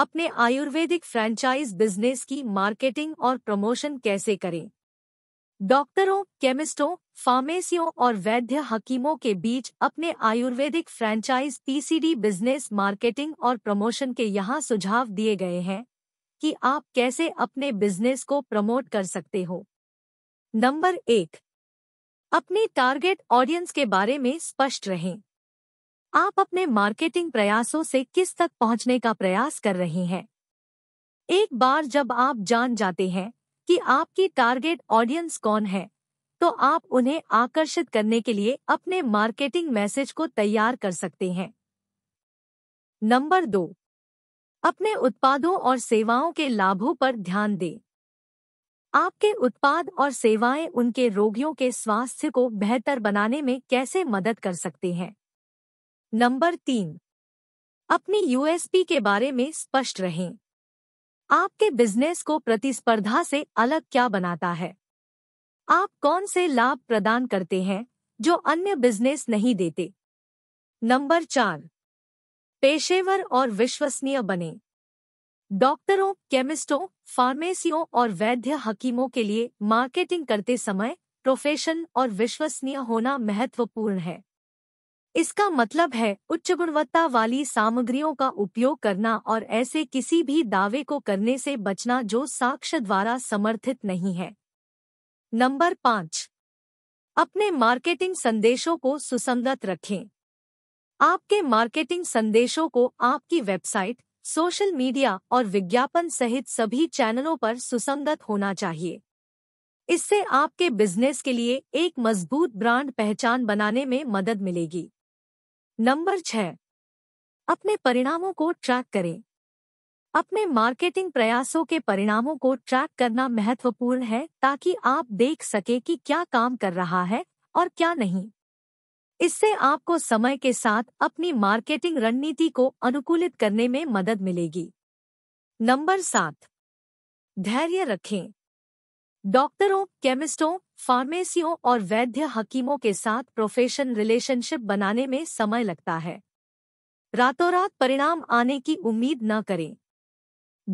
अपने ayurvedic franchise business की marketing और प्रमोशन कैसे करें डॉक्टरों केमिस्टों फार्मेसियों और वैद्य हकीमों के बीच अपने ayurvedic franchise PCD business marketing और प्रमोशन के यहाँ सुझाव दिए गए हैं कि आप कैसे अपने बिजनेस को प्रमोट कर सकते हो नंबर एक अपने टारगेट ऑडियंस के बारे में स्पष्ट रहें आप अपने मार्केटिंग प्रयासों से किस तक पहुंचने का प्रयास कर रहे हैं एक बार जब आप जान जाते हैं कि आपकी टारगेट ऑडियंस कौन है तो आप उन्हें आकर्षित करने के लिए अपने मार्केटिंग मैसेज को तैयार कर सकते हैं नंबर दो अपने उत्पादों और सेवाओं के लाभों पर ध्यान दें आपके उत्पाद और सेवाएं उनके रोगियों के स्वास्थ्य को बेहतर बनाने में कैसे मदद कर सकते हैं नंबर तीन अपनी यूएसपी के बारे में स्पष्ट रहें आपके बिजनेस को प्रतिस्पर्धा से अलग क्या बनाता है आप कौन से लाभ प्रदान करते हैं जो अन्य बिजनेस नहीं देते नंबर चार पेशेवर और विश्वसनीय बने डॉक्टरों केमिस्टों फार्मेसियों और वैद्य हकीमों के लिए मार्केटिंग करते समय प्रोफेशन और विश्वसनीय होना महत्वपूर्ण है इसका मतलब है उच्च गुणवत्ता वाली सामग्रियों का उपयोग करना और ऐसे किसी भी दावे को करने से बचना जो साक्ष्य द्वारा समर्थित नहीं है नंबर पाँच अपने मार्केटिंग संदेशों को सुसंगत रखें आपके मार्केटिंग संदेशों को आपकी वेबसाइट सोशल मीडिया और विज्ञापन सहित सभी चैनलों पर सुसंगत होना चाहिए इससे आपके बिजनेस के लिए एक मजबूत ब्रांड पहचान बनाने में मदद मिलेगी नंबर छः अपने परिणामों को ट्रैक करें अपने मार्केटिंग प्रयासों के परिणामों को ट्रैक करना महत्वपूर्ण है ताकि आप देख सके कि क्या काम कर रहा है और क्या नहीं इससे आपको समय के साथ अपनी मार्केटिंग रणनीति को अनुकूलित करने में मदद मिलेगी नंबर सात धैर्य रखें डॉक्टरों केमिस्टों फार्मेसियों और वैद्य हकीमों के साथ प्रोफेशन रिलेशनशिप बनाने में समय लगता है रातों रात परिणाम आने की उम्मीद न करें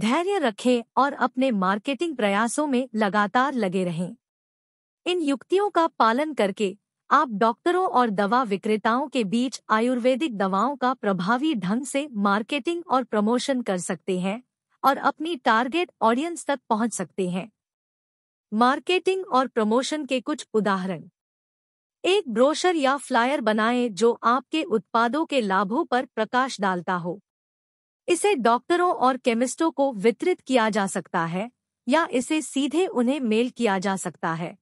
धैर्य रखें और अपने मार्केटिंग प्रयासों में लगातार लगे रहें इन युक्तियों का पालन करके आप डॉक्टरों और दवा विक्रेताओं के बीच आयुर्वेदिक दवाओं का प्रभावी ढंग से मार्केटिंग और प्रमोशन कर सकते हैं और अपनी टारगेट ऑडियंस तक पहुंच सकते हैं मार्केटिंग और प्रमोशन के कुछ उदाहरण एक ब्रोशर या फ्लायर बनाएं जो आपके उत्पादों के लाभों पर प्रकाश डालता हो इसे डॉक्टरों और केमिस्टों को वितरित किया जा सकता है या इसे सीधे उन्हें मेल किया जा सकता है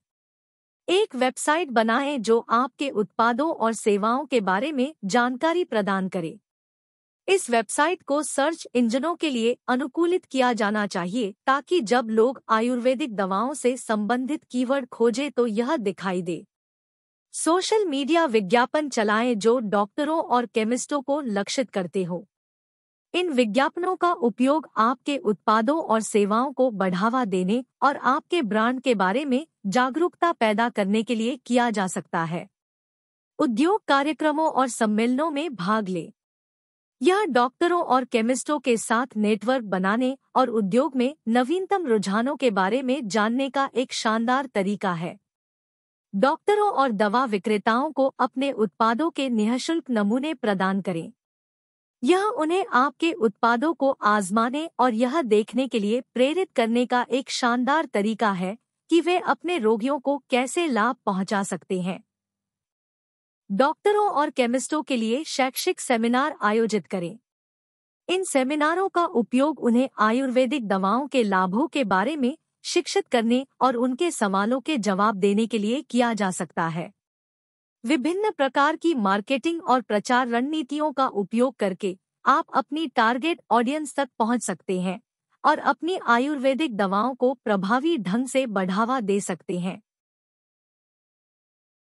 एक वेबसाइट बनाएं जो आपके उत्पादों और सेवाओं के बारे में जानकारी प्रदान करे इस वेबसाइट को सर्च इंजनों के लिए अनुकूलित किया जाना चाहिए ताकि जब लोग आयुर्वेदिक दवाओं से संबंधित कीवर्ड खोजें तो यह दिखाई दे सोशल मीडिया विज्ञापन चलाएं जो डॉक्टरों और केमिस्टों को लक्षित करते हो इन विज्ञापनों का उपयोग आपके उत्पादों और सेवाओं को बढ़ावा देने और आपके ब्रांड के बारे में जागरूकता पैदा करने के लिए किया जा सकता है उद्योग कार्यक्रमों और सम्मेलनों में भाग लें यह डॉक्टरों और केमिस्टों के साथ नेटवर्क बनाने और उद्योग में नवीनतम रुझानों के बारे में जानने का एक शानदार तरीका है डॉक्टरों और दवा विक्रेताओं को अपने उत्पादों के निःशुल्क नमूने प्रदान करें यह उन्हें आपके उत्पादों को आजमाने और यह देखने के लिए प्रेरित करने का एक शानदार तरीका है कि वे अपने रोगियों को कैसे लाभ पहुंचा सकते हैं डॉक्टरों और केमिस्टों के लिए शैक्षिक सेमिनार आयोजित करें इन सेमिनारों का उपयोग उन्हें आयुर्वेदिक दवाओं के लाभों के बारे में शिक्षित करने और उनके सवालों के जवाब देने के लिए किया जा सकता है विभिन्न प्रकार की मार्केटिंग और प्रचार रणनीतियों का उपयोग करके आप अपनी टारगेट ऑडियंस तक पहुंच सकते हैं और अपनी आयुर्वेदिक दवाओं को प्रभावी ढंग से बढ़ावा दे सकते हैं